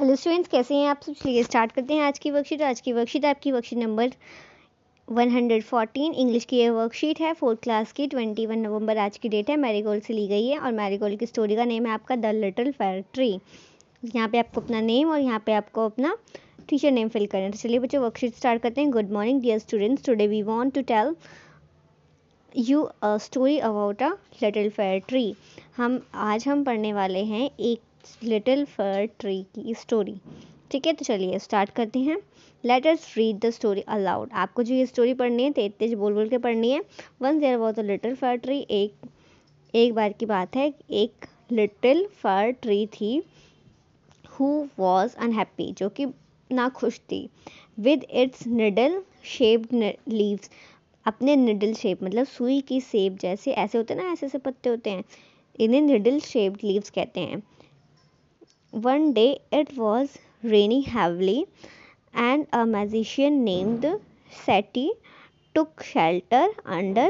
hello students कैसे हैं आप सब चलिए स्टार्ट करते हैं आज की वर्कशीट आज की वर्कशीट आपकी वर्कशीट नंबर 114 इंग्लिश की ये वर्कशीट है फोर्थ क्लास की 21 नवंबर आज की डेट है मैरीगोल्ड से ली गई है और मैरीगोल्ड की स्टोरी का नेम है आपका द लिटल फेयर ट्री यहाँ पे आपको अपना नेम और यहाँ पे आपको अपना टीचर नेम फिल करना है तो चलिए बच्चों वर्कशीट स्टार्ट करते हैं good morning dear students today we want to tell you story about a little fir tree हम आज हम पढ़ने वाले हैं एक लिटिल फर ट्री की स्टोरी ठीक है तो चलिए स्टार्ट करते हैं letters read the story aloud आपको जो ये स्टोरी पढ़नी है तेज तो तेज बोल बोल के पढ़नी है once there was a little fir tree एक एक बार की बात है एक लिटिल फर ट्री थी हु वॉज अनहैप्पी जो कि ना खुश थी with its needle shaped leaves अपने निडल शेप मतलब सुई की सेप जैसे ऐसे होते हैं ना ऐसे ऐसे पत्ते होते हैं इन्हें निडल शेप्ड लीव्स कहते हैं One day it was raining heavily, and a magician named Seti took shelter under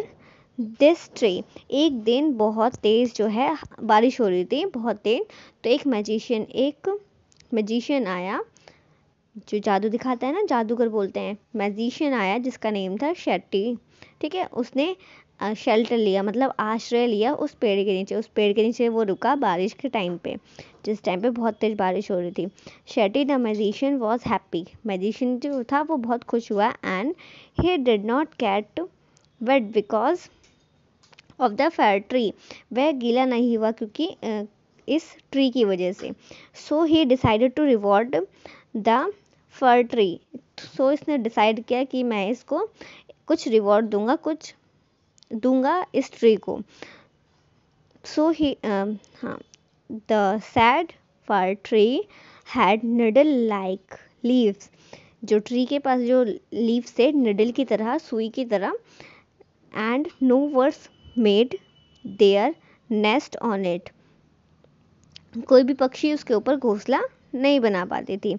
this tree एक दिन बहुत तेज़ जो है बारिश हो रही थी बहुत तेज तो एक मैजिशियन एक मैजिशियन आया जो जादू दिखाता है ना जादूगर बोलते हैं मैजिशियन आया जिसका नेम था शेट्टी ठीक है उसने शेल्टर लिया मतलब आश्रय लिया उस पेड़ के नीचे उस पेड़ के नीचे वो रुका बारिश के टाइम पे जिस टाइम पे बहुत तेज़ बारिश हो रही थी Seti the magician was happy magician जो था वो बहुत खुश हुआ and he did not get wet because of the fir tree वह गीला नहीं हुआ क्योंकि इस ट्री की वजह से so he decided to reward the fir tree so इसने डिसाइड किया कि मैं इसको कुछ रिवॉर्ड दूंगा कुछ दूंगा इस ट्री को सो ही um, हाँ the sad fir tree had needle like leaves जो ट्री के पास जो लीव्स थे निडल की तरह सुई की तरह and no birds made their nest on it कोई भी पक्षी उसके ऊपर घोंसला नहीं बना पाती थी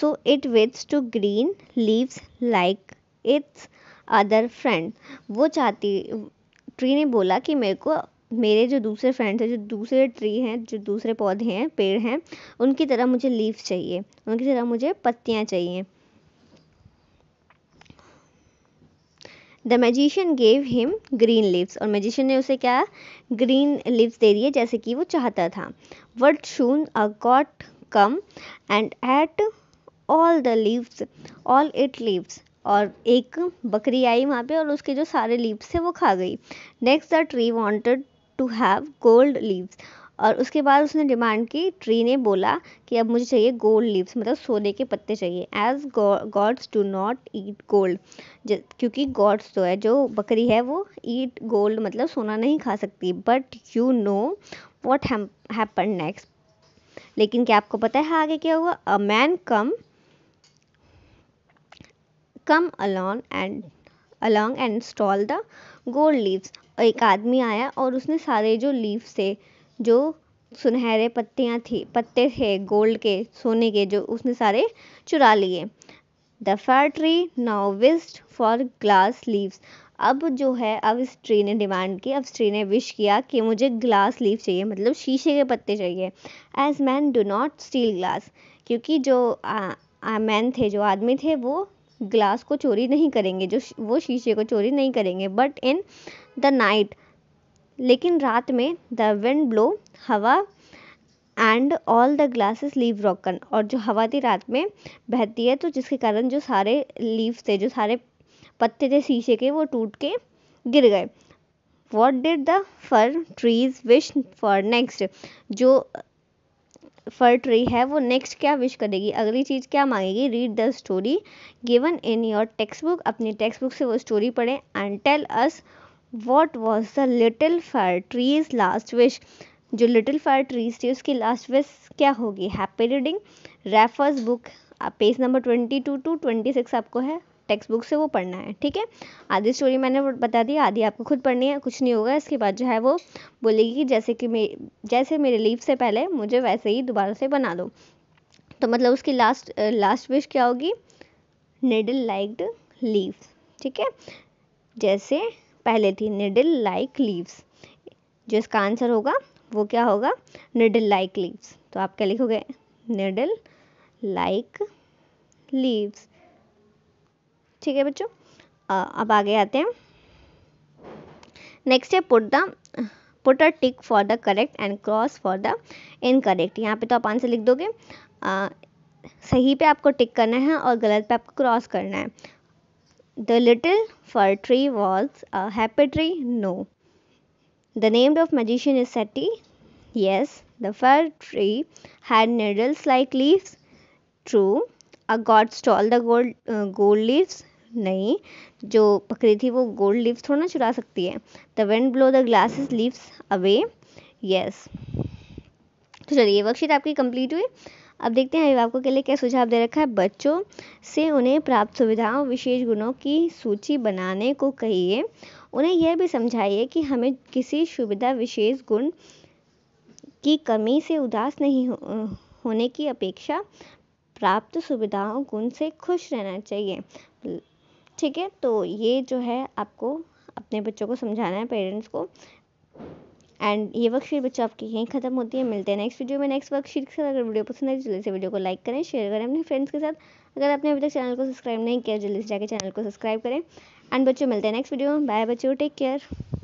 so it wants to green leaves like its other friend वो चाहती ट्री ने बोला कि मेरे को मेरे जो दूसरे फ्रेंड्स हैं जो दूसरे ट्री हैं जो दूसरे पौधे हैं पेड़ हैं उनकी तरह मुझे लीव्स चाहिए उनकी तरह मुझे पत्तियाँ चाहिए the magician gave him green leaves और मैजिशियन ने उसे क्या ग्रीन लीव्स दे दिए जैसे कि वो चाहता था but soon a goat came and ate all the leaves all it leaves और एक बकरी आई वहाँ पे और उसके जो सारे लीव्स थे वो खा गई next the tree wanted to have gold leaves और उसके बाद उसने डिमांड की ट्री ने बोला कि अब मुझे चाहिए गोल्ड लीव्स मतलब सोने के पत्ते चाहिए as goats do not eat gold क्योंकि गॉड्स जो तो है जो बकरी है वो ईट गोल्ड मतलब सोना नहीं खा सकती but you know what happen next लेकिन क्या आपको पता है आगे क्या हुआ a man came came along and along and stole the gold leaves एक आदमी आया और उसने सारे जो लीव्स थे जो सुनहरे पत्तियाँ थी पत्ते थे गोल्ड के सोने के जो उसने सारे चुरा लिए the fir tree now wished for glass leaves अब जो है अब इस ट्री ने डिमांड की अब इस ट्री ने विश किया कि मुझे ग्लास लीव चाहिए मतलब शीशे के पत्ते चाहिए as man do not steal glass क्योंकि जो मैन थे जो आदमी थे वो ग्लास को चोरी नहीं करेंगे जो वो शीशे को चोरी नहीं करेंगे बट इन द नाइट लेकिन रात में द विंड ब्लो हवा and all the glasses leave broken और जो हवा थी रात में बहती है तो जिसके कारण जो सारे लीव थे जो सारे पत्ते थे शीशे के वो टूट के गिर गए what did the fir trees wish for next जो फर ट्री है वो नेक्स्ट क्या विश करेगी अगली चीज़ क्या मांगेगी read the story given in your textbook अपनी टेक्स्ट बुक से वो स्टोरी पढ़ें and tell us what was the little fir trees last wish जो लिटिल फायर ट्रीज थी उसकी लास्ट विश क्या होगी happy reading refers book page number twenty two to twenty six आपको है टेक्स्ट बुक से वो पढ़ना है ठीक है आधी स्टोरी मैंने बता दी आधी आपको खुद पढ़नी है कुछ नहीं होगा इसके बाद जो है वो बोलेगी कि जैसे कि मे जैसे मेरे लीव से पहले मुझे वैसे ही दोबारा से बना दो तो मतलब उसकी लास्ट लास्ट विश क्या होगी निडल लाइकड लीव ठीक है जैसे पहले थी निडल लाइक लीव्स जो इसका आंसर होगा वो क्या होगा निडल लाइक लीव्स तो आप क्या लिखोगे निडल लाइक लीव्स ठीक है बच्चों अब आगे आते हैं नेक्स्ट है put the put a tick for the correct and cross for the incorrect यहाँ पे तो आप आंसर लिख दोगे आ, सही पे आपको टिक करना है और गलत पे आपको क्रॉस करना है the little fir tree was a happy tree no the name of magician is Seti yes the fir tree had needles like leaves true a goat stole the gold gold leaves नहीं जो बकरी थी वो gold leaves थोड़ा ना चुरा सकती है the wind blow the glasses leaves away yes तो चलिए वर्कशीट आपकी कंप्लीट हुई अब देखते हैं अभिभावकों के लिए क्या सुझाव दे रखा है बच्चों से उन्हें प्राप्त सुविधाओं विशेष गुणों की सूची बनाने को कहिए उन्हें यह भी समझाइए कि हमें किसी सुविधा विशेष गुण की कमी से उदास नहीं हो, होने की अपेक्षा प्राप्त सुविधाओं गुण से खुश रहना चाहिए ठीक है तो ये जो है आपको अपने बच्चों को समझाना है पेरेंट्स को एंड ये वर्कशीट बच्चों आपकी यहीं खत्म होती है मिलते हैं नेक्स्ट वीडियो में नेक्स्ट वर्कशीट के साथ अगर वीडियो पसंद है जल्दी से वीडियो को लाइक करें शेयर करें अपने फ्रेंड्स के साथ अगर आपने अभी तक चैनल को सब्सक्राइब नहीं किया जल्दी से जाकर चैनल को सब्सक्राइब करें एंड बच्चों मिलते हैं नेक्स्ट वीडियो में बाय बच्चों टेक केयर